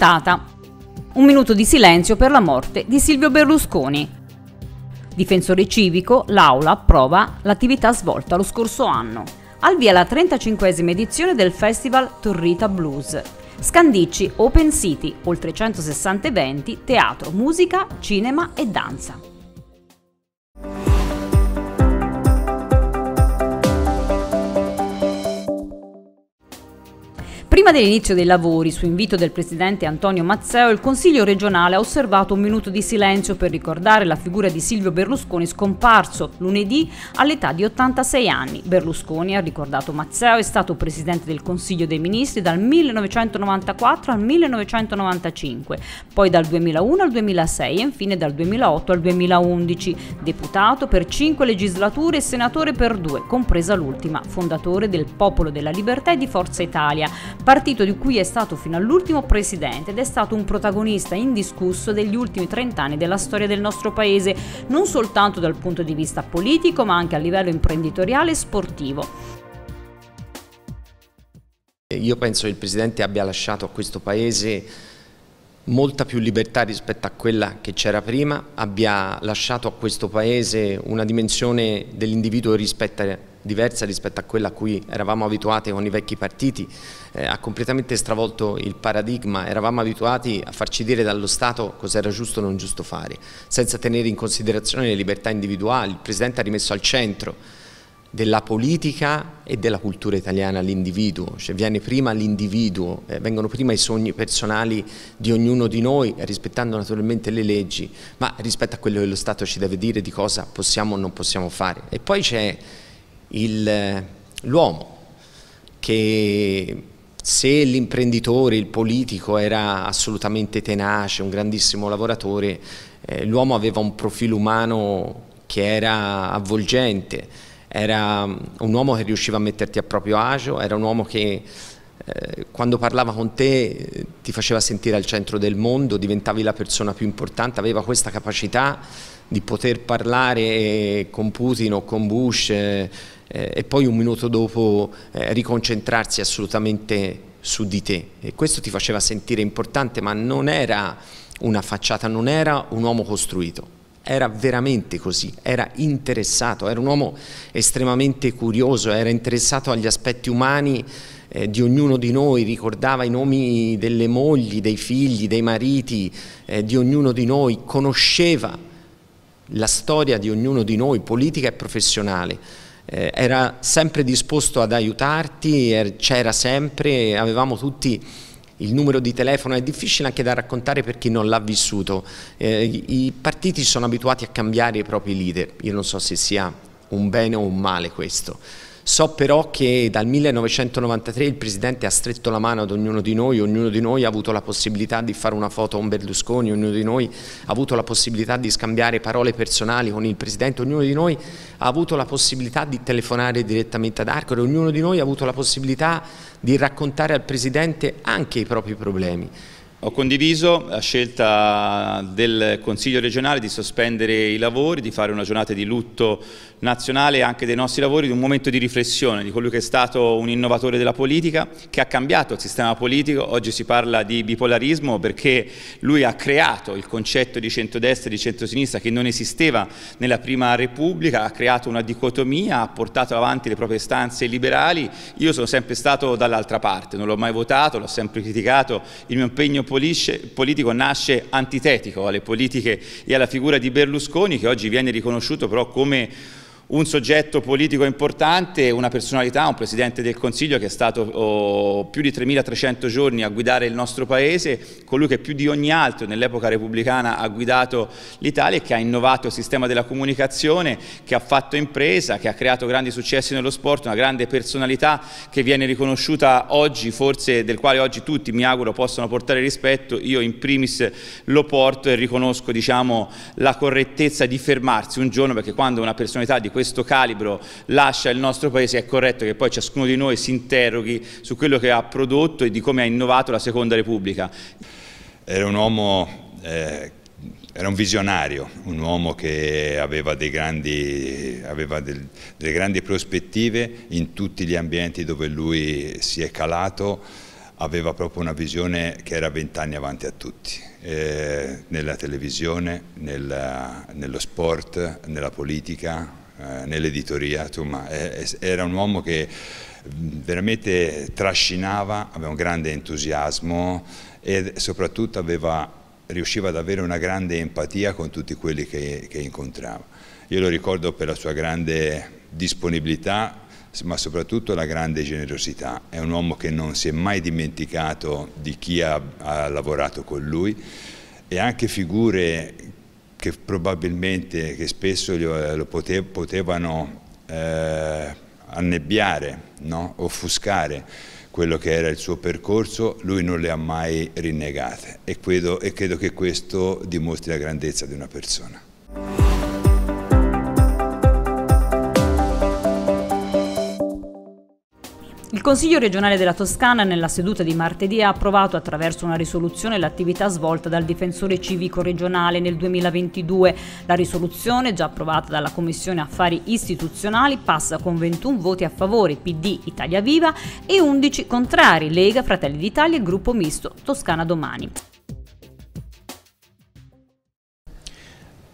puntata un minuto di silenzio per la morte di Silvio Berlusconi. Difensore civico, l'Aula approva l'attività svolta lo scorso anno. Al via la 35esima edizione del Festival Torrita Blues. Scandicci Open City, oltre 160 eventi, teatro, musica, cinema e danza. Prima dell'inizio dei lavori, su invito del presidente Antonio Mazzeo, il Consiglio regionale ha osservato un minuto di silenzio per ricordare la figura di Silvio Berlusconi scomparso lunedì all'età di 86 anni. Berlusconi, ha ricordato Mazzeo, è stato presidente del Consiglio dei Ministri dal 1994 al 1995, poi dal 2001 al 2006 e infine dal 2008 al 2011, deputato per cinque legislature e senatore per due, compresa l'ultima, fondatore del Popolo della Libertà e di Forza Italia partito di cui è stato fino all'ultimo presidente ed è stato un protagonista indiscusso degli ultimi 30 anni della storia del nostro paese, non soltanto dal punto di vista politico ma anche a livello imprenditoriale e sportivo. Io penso che il Presidente abbia lasciato a questo Paese molta più libertà rispetto a quella che c'era prima, abbia lasciato a questo Paese una dimensione dell'individuo rispetto diversa rispetto a quella a cui eravamo abituati con i vecchi partiti, eh, ha completamente stravolto il paradigma, eravamo abituati a farci dire dallo Stato cosa era giusto o non giusto fare, senza tenere in considerazione le libertà individuali, il Presidente ha rimesso al centro della politica e della cultura italiana l'individuo, cioè viene prima l'individuo, eh, vengono prima i sogni personali di ognuno di noi, rispettando naturalmente le leggi, ma rispetto a quello che lo Stato ci deve dire di cosa possiamo o non possiamo fare. E poi c'è il, eh, l'uomo, che se l'imprenditore, il politico era assolutamente tenace, un grandissimo lavoratore, eh, l'uomo aveva un profilo umano che era avvolgente, era mm, un uomo che riusciva a metterti a proprio agio, era un uomo che eh, quando parlava con te eh, ti faceva sentire al centro del mondo, diventavi la persona più importante, aveva questa capacità di poter parlare eh, con Putin o con Bush eh, e poi un minuto dopo eh, riconcentrarsi assolutamente su di te e questo ti faceva sentire importante ma non era una facciata, non era un uomo costruito era veramente così, era interessato, era un uomo estremamente curioso, era interessato agli aspetti umani eh, di ognuno di noi, ricordava i nomi delle mogli, dei figli, dei mariti eh, di ognuno di noi, conosceva la storia di ognuno di noi, politica e professionale. Eh, era sempre disposto ad aiutarti, er, c'era sempre, avevamo tutti il numero di telefono è difficile anche da raccontare per chi non l'ha vissuto. Eh, I partiti sono abituati a cambiare i propri leader, io non so se sia un bene o un male questo. So però che dal 1993 il Presidente ha stretto la mano ad ognuno di noi, ognuno di noi ha avuto la possibilità di fare una foto a un Berlusconi, ognuno di noi ha avuto la possibilità di scambiare parole personali con il Presidente, ognuno di noi ha avuto la possibilità di telefonare direttamente ad Arcore, ognuno di noi ha avuto la possibilità di raccontare al Presidente anche i propri problemi. Ho condiviso la scelta del Consiglio regionale di sospendere i lavori, di fare una giornata di lutto nazionale anche dei nostri lavori, di un momento di riflessione di colui che è stato un innovatore della politica, che ha cambiato il sistema politico, oggi si parla di bipolarismo perché lui ha creato il concetto di centrodestra e di centrosinistra che non esisteva nella prima Repubblica, ha creato una dicotomia, ha portato avanti le proprie stanze liberali, io sono sempre stato dall'altra parte, non l'ho mai votato, l'ho sempre criticato, il mio impegno police, politico nasce antitetico alle politiche e alla figura di Berlusconi che oggi viene riconosciuto però come un soggetto politico importante, una personalità, un Presidente del Consiglio che è stato oh, più di 3.300 giorni a guidare il nostro Paese, colui che più di ogni altro nell'epoca repubblicana ha guidato l'Italia e che ha innovato il sistema della comunicazione, che ha fatto impresa, che ha creato grandi successi nello sport, una grande personalità che viene riconosciuta oggi, forse del quale oggi tutti mi auguro possano portare rispetto, io in primis lo porto e riconosco diciamo, la correttezza di fermarsi un giorno perché quando una personalità di questo calibro lascia il nostro Paese, è corretto che poi ciascuno di noi si interroghi su quello che ha prodotto e di come ha innovato la Seconda Repubblica. Era un uomo eh, era un visionario, un uomo che aveva, grandi, aveva del, delle grandi prospettive in tutti gli ambienti dove lui si è calato, aveva proprio una visione che era vent'anni avanti a tutti, eh, nella televisione, nella, nello sport, nella politica, eh, nell'editoria, era un uomo che veramente trascinava, aveva un grande entusiasmo e soprattutto aveva, riusciva ad avere una grande empatia con tutti quelli che, che incontrava. Io lo ricordo per la sua grande disponibilità, ma soprattutto la grande generosità. È un uomo che non si è mai dimenticato di chi ha, ha lavorato con lui e anche figure che probabilmente, che spesso eh, lo potevano eh, annebbiare, no? offuscare quello che era il suo percorso, lui non le ha mai rinnegate e credo, e credo che questo dimostri la grandezza di una persona. Il Consiglio regionale della Toscana nella seduta di martedì ha approvato attraverso una risoluzione l'attività svolta dal difensore civico regionale nel 2022. La risoluzione, già approvata dalla Commissione Affari Istituzionali, passa con 21 voti a favore PD Italia Viva e 11 contrari Lega, Fratelli d'Italia e Gruppo Misto Toscana Domani.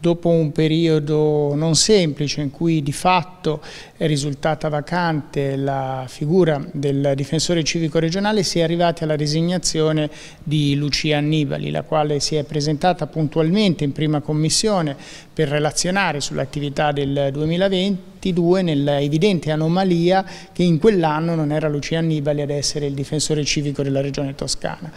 dopo un periodo non semplice in cui di fatto è risultata vacante la figura del difensore civico regionale, si è arrivati alla designazione di Lucia Annibali, la quale si è presentata puntualmente in prima commissione per relazionare sull'attività del 2020 nell'evidente anomalia che in quell'anno non era Lucia Annibali ad essere il difensore civico della regione toscana.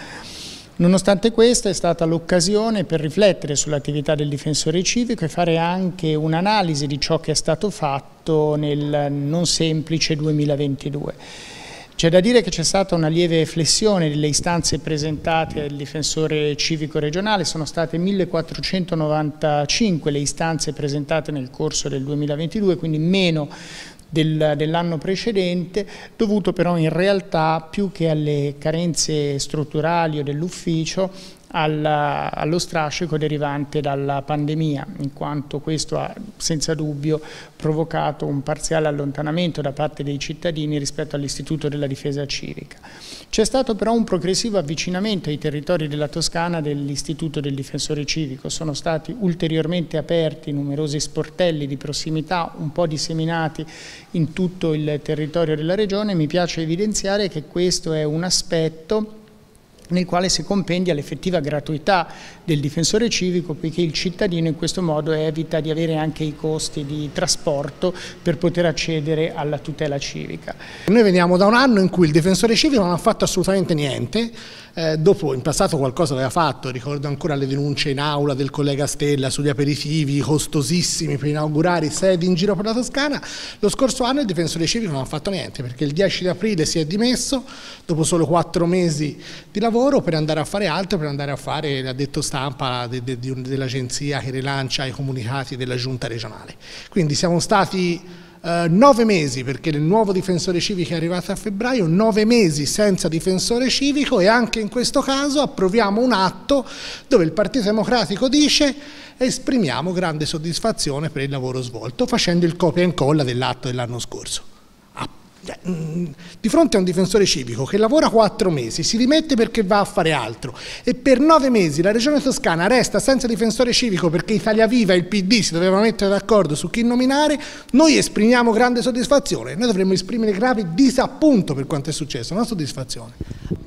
Nonostante questo è stata l'occasione per riflettere sull'attività del difensore civico e fare anche un'analisi di ciò che è stato fatto nel non semplice 2022. C'è da dire che c'è stata una lieve flessione delle istanze presentate al difensore civico regionale, sono state 1495 le istanze presentate nel corso del 2022, quindi meno del, dell'anno precedente, dovuto però in realtà più che alle carenze strutturali o dell'ufficio alla, allo strascico derivante dalla pandemia, in quanto questo ha senza dubbio provocato un parziale allontanamento da parte dei cittadini rispetto all'istituto della difesa civica. C'è stato però un progressivo avvicinamento ai territori della Toscana dell'istituto del difensore civico, sono stati ulteriormente aperti numerosi sportelli di prossimità un po' disseminati in tutto il territorio della regione, mi piace evidenziare che questo è un aspetto nel quale si compendia l'effettiva gratuità del difensore civico poiché il cittadino in questo modo evita di avere anche i costi di trasporto per poter accedere alla tutela civica. Noi veniamo da un anno in cui il difensore civico non ha fatto assolutamente niente, eh, dopo in passato qualcosa aveva fatto, ricordo ancora le denunce in aula del collega Stella sugli aperitivi costosissimi per inaugurare sedi in giro per la Toscana, lo scorso anno il difensore civico non ha fatto niente perché il 10 di aprile si è dimesso dopo solo quattro mesi di lavoro lavoro per andare a fare altro, per andare a fare l'addetto stampa de, de, de, dell'agenzia che rilancia i comunicati della giunta regionale. Quindi siamo stati eh, nove mesi, perché il nuovo difensore civico è arrivato a febbraio, nove mesi senza difensore civico e anche in questo caso approviamo un atto dove il Partito Democratico dice esprimiamo grande soddisfazione per il lavoro svolto facendo il copia e incolla dell'atto dell'anno scorso. Eh, mm, di fronte a un difensore civico che lavora quattro mesi, si rimette perché va a fare altro e per nove mesi la regione toscana resta senza difensore civico perché Italia Viva e il PD si dovevano mettere d'accordo su chi nominare, noi esprimiamo grande soddisfazione, noi dovremmo esprimere grave disappunto per quanto è successo, non soddisfazione.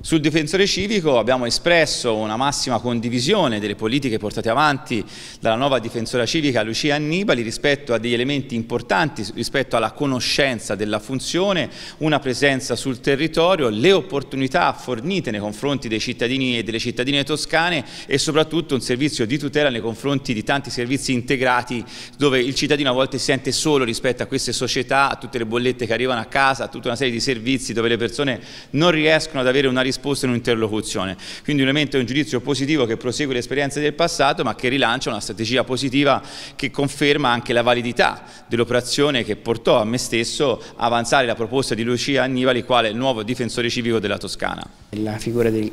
Sul difensore civico abbiamo espresso una massima condivisione delle politiche portate avanti dalla nuova difensora civica Lucia Annibali rispetto a degli elementi importanti, rispetto alla conoscenza della funzione formazione, una presenza sul territorio, le opportunità fornite nei confronti dei cittadini e delle cittadine toscane e soprattutto un servizio di tutela nei confronti di tanti servizi integrati dove il cittadino a volte si sente solo rispetto a queste società, a tutte le bollette che arrivano a casa, a tutta una serie di servizi dove le persone non riescono ad avere una risposta in un'interlocuzione. Quindi ovviamente è un giudizio positivo che prosegue le esperienze del passato ma che rilancia una strategia positiva che conferma anche la validità dell'operazione che portò a me stesso a avanzare la proposta proposta di Lucia Annibali quale nuovo difensore civico della Toscana. La figura del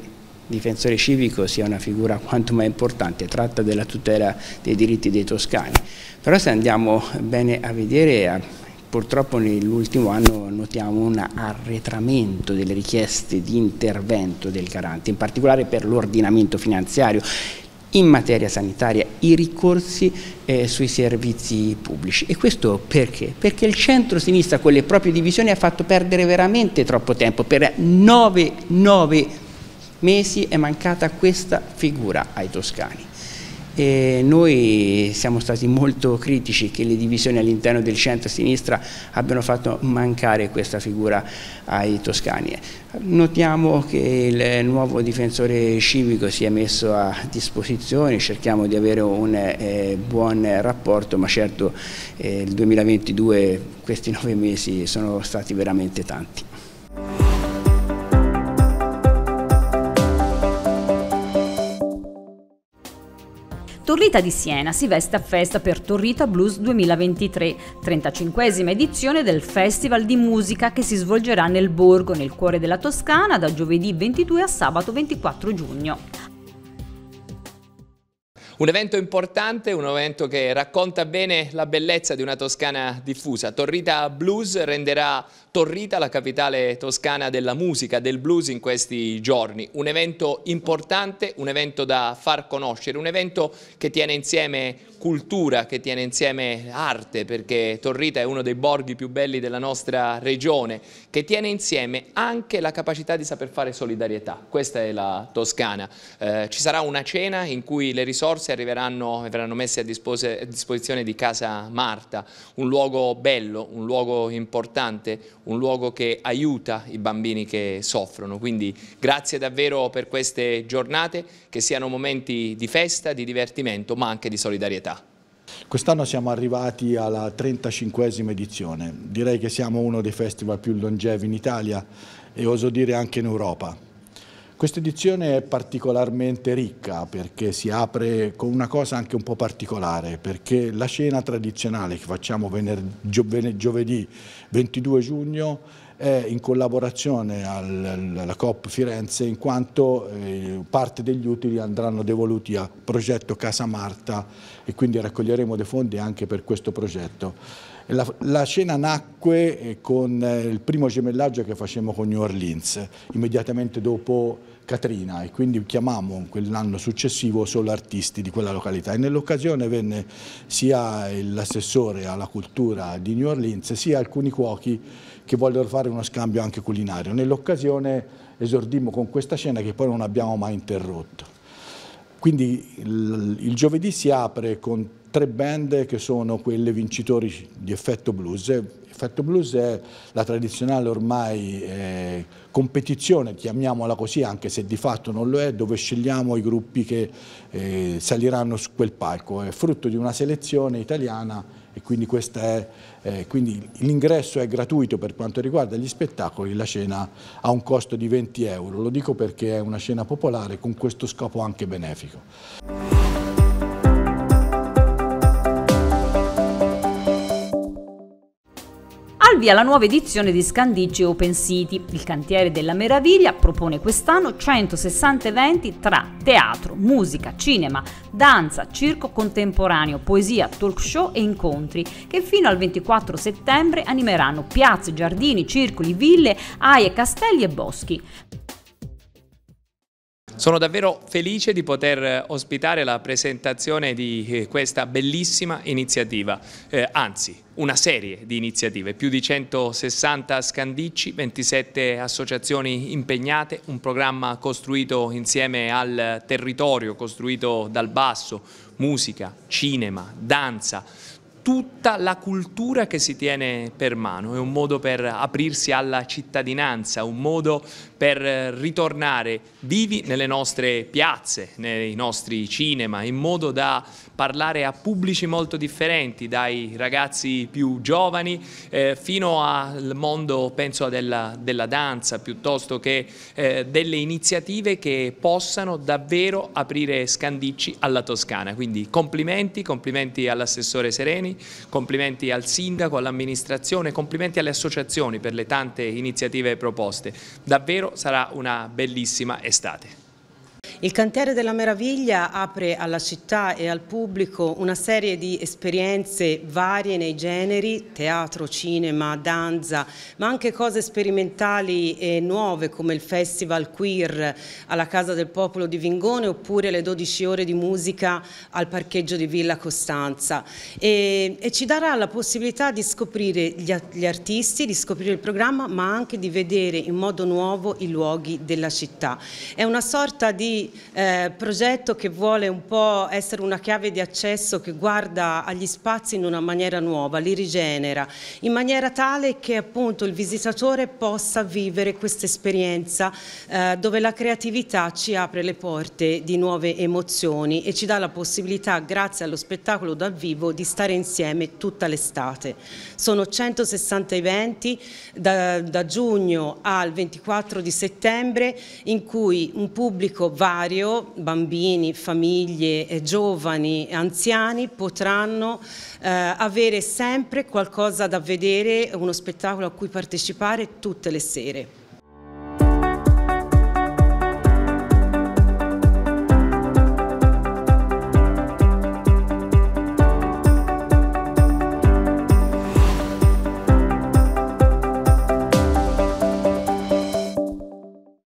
difensore civico sia una figura quanto mai importante, tratta della tutela dei diritti dei toscani. Però se andiamo bene a vedere, eh, purtroppo nell'ultimo anno notiamo un arretramento delle richieste di intervento del garante, in particolare per l'ordinamento finanziario in materia sanitaria, i ricorsi eh, sui servizi pubblici. E questo perché? Perché il centro-sinistra con le proprie divisioni ha fatto perdere veramente troppo tempo. Per nove mesi è mancata questa figura ai toscani. E noi siamo stati molto critici che le divisioni all'interno del centro-sinistra abbiano fatto mancare questa figura ai toscani. Notiamo che il nuovo difensore civico si è messo a disposizione, cerchiamo di avere un eh, buon rapporto, ma certo eh, il 2022, questi nove mesi, sono stati veramente tanti. Torrita di Siena si veste a festa per Torrita Blues 2023, 35esima edizione del Festival di Musica che si svolgerà nel Borgo, nel cuore della Toscana, da giovedì 22 a sabato 24 giugno. Un evento importante, un evento che racconta bene la bellezza di una Toscana diffusa. Torrita Blues renderà Torrita la capitale toscana della musica, del blues in questi giorni. Un evento importante, un evento da far conoscere, un evento che tiene insieme cultura, che tiene insieme arte, perché Torrita è uno dei borghi più belli della nostra regione, che tiene insieme anche la capacità di saper fare solidarietà. Questa è la Toscana. Eh, ci sarà una cena in cui le risorse corse arriveranno e verranno messe a, dispose, a disposizione di Casa Marta, un luogo bello, un luogo importante, un luogo che aiuta i bambini che soffrono. Quindi grazie davvero per queste giornate, che siano momenti di festa, di divertimento, ma anche di solidarietà. Quest'anno siamo arrivati alla 35esima edizione, direi che siamo uno dei festival più longevi in Italia e oso dire anche in Europa. Questa edizione è particolarmente ricca perché si apre con una cosa anche un po' particolare, perché la cena tradizionale che facciamo giovedì 22 giugno è in collaborazione alla COP Firenze in quanto eh, parte degli utili andranno devoluti al progetto Casa Marta e quindi raccoglieremo dei fondi anche per questo progetto. La, la, cena nacque eh, con eh, il primo gemellaggio che facemmo con New Orleans, immediatamente dopo Catrina e quindi chiamammo quell'anno successivo solo artisti di quella località e nell'occasione venne sia l'assessore alla cultura di New Orleans sia alcuni cuochi che vogliono fare uno scambio anche culinario. Nell'occasione esordimmo con questa scena che poi non abbiamo mai interrotto. Quindi il, il giovedì si apre con tre band che sono quelle vincitori di Effetto Blues. Effetto Blues è la tradizionale ormai eh, competizione, chiamiamola così, anche se di fatto non lo è, dove scegliamo i gruppi che eh, saliranno su quel palco. È frutto di una selezione italiana e quindi, eh, quindi l'ingresso è gratuito per quanto riguarda gli spettacoli, la cena ha un costo di 20 euro. Lo dico perché è una cena popolare con questo scopo anche benefico. via la nuova edizione di Scandice Open City. Il cantiere della meraviglia propone quest'anno 160 eventi tra teatro, musica, cinema, danza, circo contemporaneo, poesia, talk show e incontri che fino al 24 settembre animeranno piazze, giardini, circoli, ville, aie, castelli e boschi. Sono davvero felice di poter eh, ospitare la presentazione di eh, questa bellissima iniziativa, eh, anzi una serie di iniziative, più di 160 scandicci, 27 associazioni impegnate, un programma costruito insieme al territorio, costruito dal basso, musica, cinema, danza, tutta la cultura che si tiene per mano, è un modo per aprirsi alla cittadinanza, un modo per ritornare vivi nelle nostre piazze, nei nostri cinema, in modo da parlare a pubblici molto differenti, dai ragazzi più giovani eh, fino al mondo penso della, della danza piuttosto che eh, delle iniziative che possano davvero aprire scandicci alla Toscana. Quindi complimenti, complimenti all'assessore Sereni, complimenti al sindaco, all'amministrazione, complimenti alle associazioni per le tante iniziative proposte. Davvero sarà una bellissima estate. Il Cantiere della Meraviglia apre alla città e al pubblico una serie di esperienze varie nei generi, teatro, cinema, danza, ma anche cose sperimentali e nuove come il Festival Queer alla Casa del Popolo di Vingone oppure le 12 ore di musica al parcheggio di Villa Costanza. E, e ci darà la possibilità di scoprire gli, gli artisti, di scoprire il programma, ma anche di vedere in modo nuovo i luoghi della città. È una sorta di eh, progetto che vuole un po' essere una chiave di accesso che guarda agli spazi in una maniera nuova, li rigenera, in maniera tale che appunto il visitatore possa vivere questa esperienza eh, dove la creatività ci apre le porte di nuove emozioni e ci dà la possibilità, grazie allo spettacolo dal vivo, di stare insieme tutta l'estate. Sono 160 eventi da, da giugno al 24 di settembre in cui un pubblico va sanitario bambini, famiglie, giovani, anziani potranno eh, avere sempre qualcosa da vedere, uno spettacolo a cui partecipare tutte le sere.